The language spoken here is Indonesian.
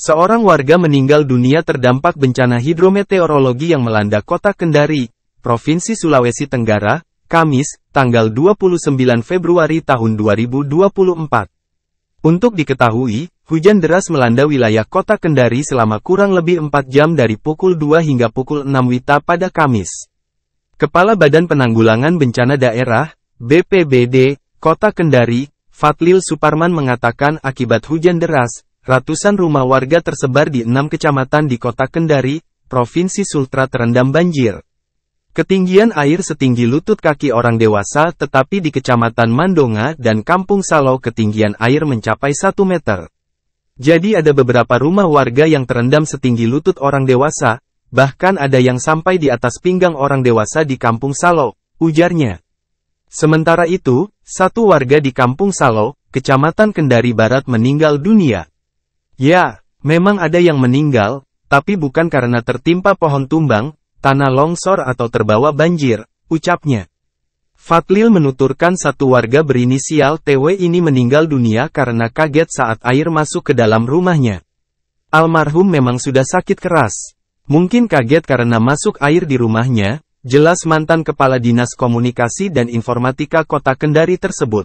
Seorang warga meninggal dunia terdampak bencana hidrometeorologi yang melanda kota Kendari, Provinsi Sulawesi Tenggara, Kamis, tanggal 29 Februari tahun 2024. Untuk diketahui, hujan deras melanda wilayah kota Kendari selama kurang lebih 4 jam dari pukul 2 hingga pukul 6 Wita pada Kamis. Kepala Badan Penanggulangan Bencana Daerah, BPBD, Kota Kendari, Fatlil Suparman mengatakan akibat hujan deras, Ratusan rumah warga tersebar di enam kecamatan di kota Kendari, Provinsi Sultra terendam banjir. Ketinggian air setinggi lutut kaki orang dewasa tetapi di kecamatan Mandonga dan Kampung Salo ketinggian air mencapai 1 meter. Jadi ada beberapa rumah warga yang terendam setinggi lutut orang dewasa, bahkan ada yang sampai di atas pinggang orang dewasa di Kampung Salo, ujarnya. Sementara itu, satu warga di Kampung Salo, Kecamatan Kendari Barat meninggal dunia. Ya, memang ada yang meninggal, tapi bukan karena tertimpa pohon tumbang, tanah longsor atau terbawa banjir, ucapnya. Fatlil menuturkan satu warga berinisial TW ini meninggal dunia karena kaget saat air masuk ke dalam rumahnya. Almarhum memang sudah sakit keras. Mungkin kaget karena masuk air di rumahnya, jelas mantan Kepala Dinas Komunikasi dan Informatika Kota Kendari tersebut.